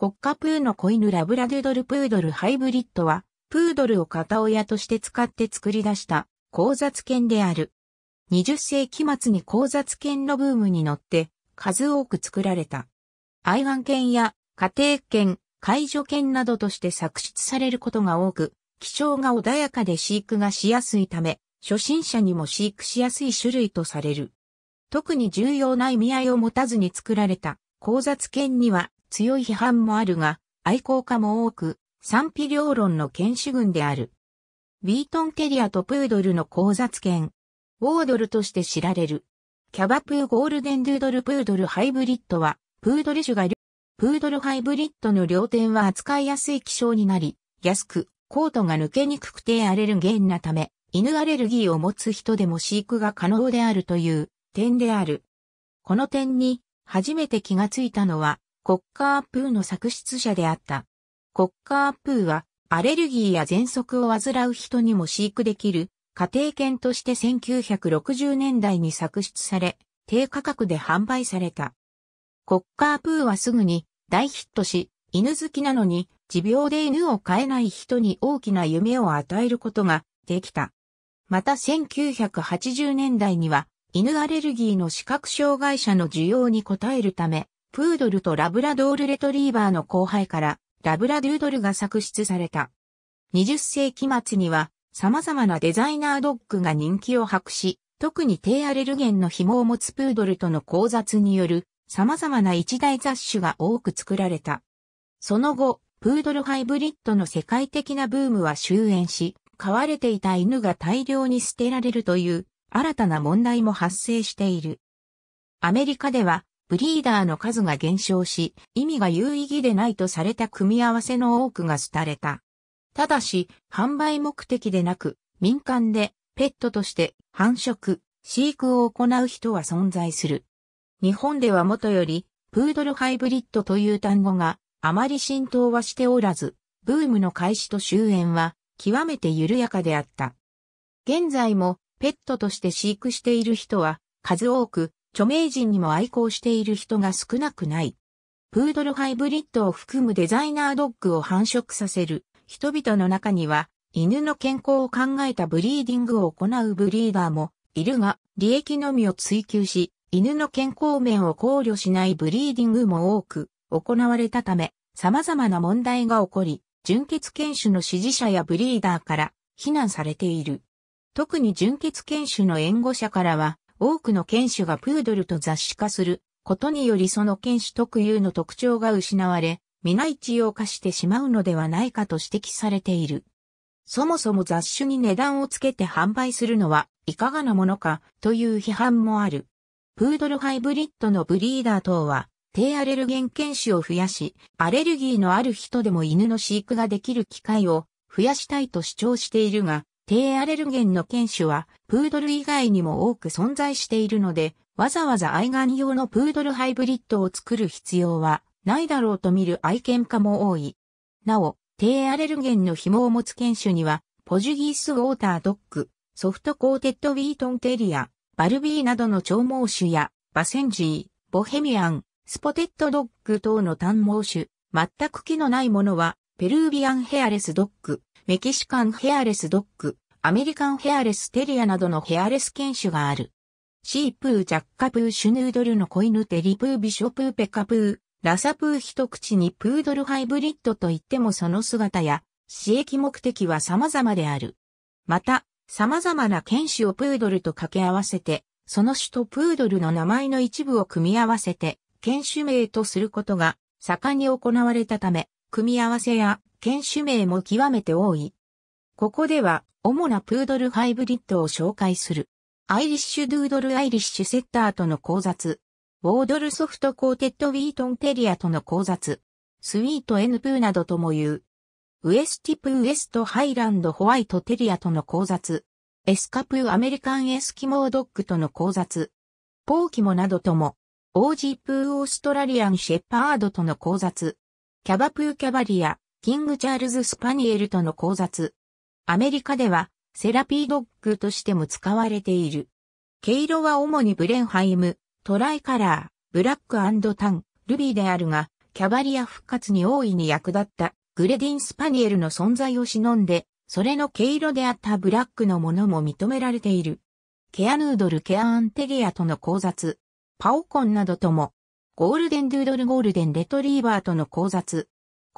国家プーの子犬ラブラドゥドルプードルハイブリッドは、プードルを片親として使って作り出した、交雑犬である。20世紀末に交雑犬のブームに乗って、数多く作られた。愛玩犬や家庭犬、介助犬などとして作出されることが多く、気象が穏やかで飼育がしやすいため、初心者にも飼育しやすい種類とされる。特に重要な意味合いを持たずに作られた、交雑犬には、強い批判もあるが、愛好家も多く、賛否両論の犬種群である。ビートンテリアとプードルの交雑犬。ウォードルとして知られる。キャバプーゴールデンドゥードルプードルハイブリッドは、プードル種が、プードルハイブリッドの両点は扱いやすい気象になり、安く、コートが抜けにくくてアレルゲンなため、犬アレルギーを持つ人でも飼育が可能であるという点である。この点に初めて気がついたのはコッカープーの作出者であった。コッカープーは、アレルギーや喘息を患う人にも飼育できる、家庭犬として1960年代に作出され、低価格で販売された。コッカープーはすぐに大ヒットし、犬好きなのに、持病で犬を飼えない人に大きな夢を与えることができた。また1980年代には、犬アレルギーの視覚障害者の需要に応えるため、プードルとラブラドールレトリーバーの後輩からラブラドゥードルが作出された。20世紀末には様々なデザイナードッグが人気を博し、特に低アレルゲンの紐を持つプードルとの交雑による様々な一大雑種が多く作られた。その後、プードルハイブリッドの世界的なブームは終焉し、飼われていた犬が大量に捨てられるという新たな問題も発生している。アメリカではブリーダーの数が減少し、意味が有意義でないとされた組み合わせの多くが廃れた。ただし、販売目的でなく、民間でペットとして繁殖、飼育を行う人は存在する。日本ではもとより、プードルハイブリッドという単語があまり浸透はしておらず、ブームの開始と終焉は極めて緩やかであった。現在もペットとして飼育している人は数多く著名人にも愛好している人が少なくない。プードルハイブリッドを含むデザイナードッグを繁殖させる人々の中には、犬の健康を考えたブリーディングを行うブリーダーもいるが、利益のみを追求し、犬の健康面を考慮しないブリーディングも多く行われたため、様々な問題が起こり、純血犬種の支持者やブリーダーから非難されている。特に純血犬種の援護者からは、多くの犬種がプードルと雑種化することによりその犬種特有の特徴が失われ、皆一様化してしまうのではないかと指摘されている。そもそも雑種に値段をつけて販売するのはいかがなものかという批判もある。プードルハイブリッドのブリーダー等は低アレルゲン犬種を増やし、アレルギーのある人でも犬の飼育ができる機会を増やしたいと主張しているが、低アレルゲンの犬種は、プードル以外にも多く存在しているので、わざわざ愛玩用のプードルハイブリッドを作る必要はないだろうと見る愛犬家も多い。なお、低アレルゲンの紐を持つ犬種には、ポジュギースウォータードッグ、ソフトコーテッドウィートンテリア、バルビーなどの長毛種や、バセンジー、ボヘミアン、スポテッドドッグ等の短毛種、全く木のないものは、ペルービアンヘアレスドッグ、メキシカンヘアレスドッグ、アメリカンヘアレステリアなどのヘアレス犬種がある。シープー、ジャッカプー、シュヌードルの子犬テリプー、ビショプー、ペカプー、ラサプー一口にプードルハイブリッドといってもその姿や、刺激目的は様々である。また、様々な犬種をプードルと掛け合わせて、その種とプードルの名前の一部を組み合わせて、犬種名とすることが盛んに行われたため、組み合わせや犬種名も極めて多い。ここでは、主なプードルハイブリッドを紹介する。アイリッシュドゥードルアイリッシュセッターとの交雑。ウォードルソフトコーテッドウィートンテリアとの交雑。スウィートエヌプーなどとも言う。ウエスティプウエストハイランドホワイトテリアとの交雑。エスカプーアメリカンエスキモードッグとの交雑。ポーキモなどとも。オージープーオーストラリアンシェパードとの交雑。キャバプーキャバリア、キングチャールズ・スパニエルとの交雑。アメリカでは、セラピードッグとしても使われている。毛色は主にブレンハイム、トライカラー、ブラックタン、ルビーであるが、キャバリア復活に大いに役立ったグレディン・スパニエルの存在を忍んで、それの毛色であったブラックのものも認められている。ケアヌードル・ケアアンテリアとの交雑。パオコンなどとも、ゴールデン・ドゥードル・ゴールデン・レトリーバーとの交雑。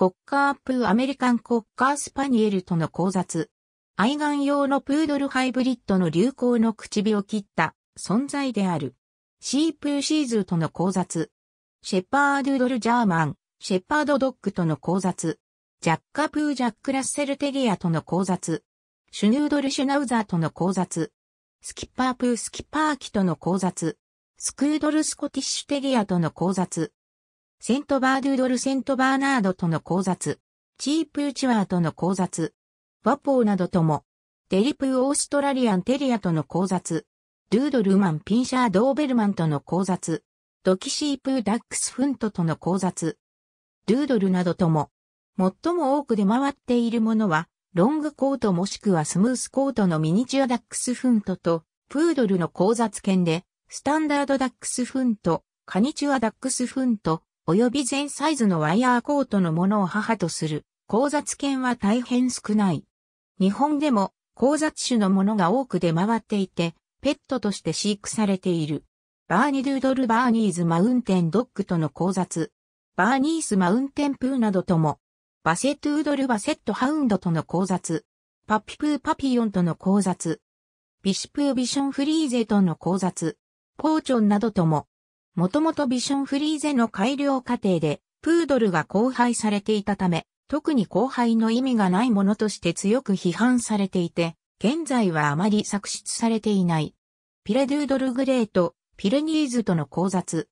コッカープーアメリカンコッカースパニエルとの交雑。愛玩用のプードルハイブリッドの流行の唇を切った存在である。シープーシーズーとの交雑。シェパードドルジャーマン、シェパードドッグとの交雑。ジャッカプージャックラッセルテリアとの交雑。シュヌードルシュナウザーとの交雑。スキッパープースキッパーキとの交雑。スクードルスコティッシュテリアとの交雑。セントバードゥードルセントバーナードとの交雑、チープーチワーとの交雑、ワポーなどとも、デリプーオーストラリアンテリアとの交雑、ドゥードルマンピンシャードーベルマンとの交雑、ドキシープーダックスフントとの交雑、ドゥードルなどとも、最も多く出回っているものは、ロングコートもしくはスムースコートのミニチュアダックスフントと、プードルの交雑犬で、スタンダードダックスフント、カニチュアダックスフント、及び全サイズのワイヤーコートのものを母とする、交雑犬は大変少ない。日本でも交雑種のものが多く出回っていて、ペットとして飼育されている。バーニドゥードルバーニーズマウンテンドッグとの交雑。バーニースマウンテンプーなどとも、バセトゥードルバセットハウンドとの交雑。パピプーパピヨンとの交雑。ビシプービションフリーゼとの交雑。ポーチョンなどとも、もともとビションフリーゼの改良過程で、プードルが交配されていたため、特に交配の意味がないものとして強く批判されていて、現在はあまり作出されていない。ピレドゥードルグレート、ピレニーズとの交雑。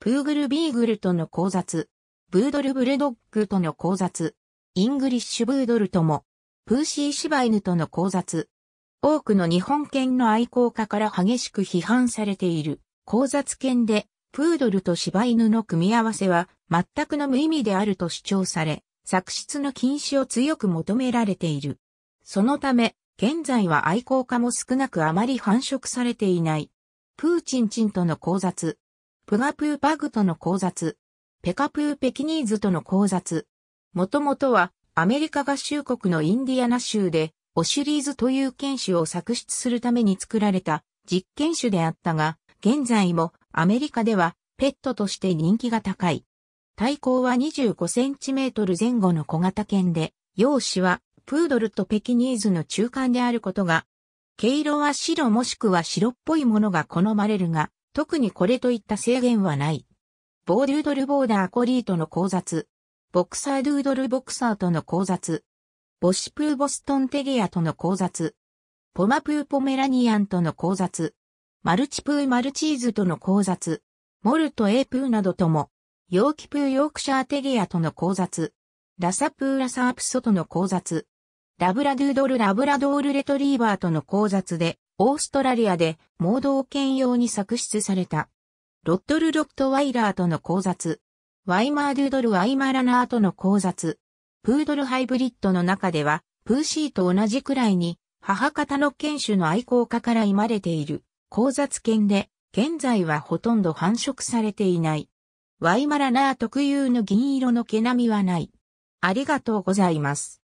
プーグルビーグルとの交雑。ブードルブレドッグとの交雑。イングリッシュブードルとも、プーシーシバイヌとの交雑。多くの日本犬の愛好家から激しく批判されている、交雑犬で、プードルと柴犬の組み合わせは全くの無意味であると主張され、作出の禁止を強く求められている。そのため、現在は愛好家も少なくあまり繁殖されていない。プーチンチンとの交雑。プガプーパグとの交雑。ペカプーペキニーズとの交雑。もともとはアメリカ合衆国のインディアナ州でオシリーズという犬種を作出するために作られた実験種であったが、現在もアメリカではペットとして人気が高い。体高は25センチメートル前後の小型犬で、容姿はプードルとペキニーズの中間であることが、毛色は白もしくは白っぽいものが好まれるが、特にこれといった制限はない。ボードゥードルボーダーコリーとの交雑。ボクサードゥードルボクサーとの交雑。ボシプーボストンテリアとの交雑。ポマプーポメラニアンとの交雑。マルチプーマルチーズとの交雑、モルトエープーなどとも、ヨーキプーヨークシャーテリアとの交雑、ラサプーラサープソとの交雑、ラブラドゥードルラブラドールレトリーバーとの交雑で、オーストラリアで、盲導犬用に作出された。ロットルロットワイラーとの交雑、ワイマードゥードルワイマラナーとの交雑、プードルハイブリッドの中では、プーシーと同じくらいに、母方の犬種の愛好家から生まれている。交雑犬で、現在はほとんど繁殖されていない。ワイマラナー特有の銀色の毛並みはない。ありがとうございます。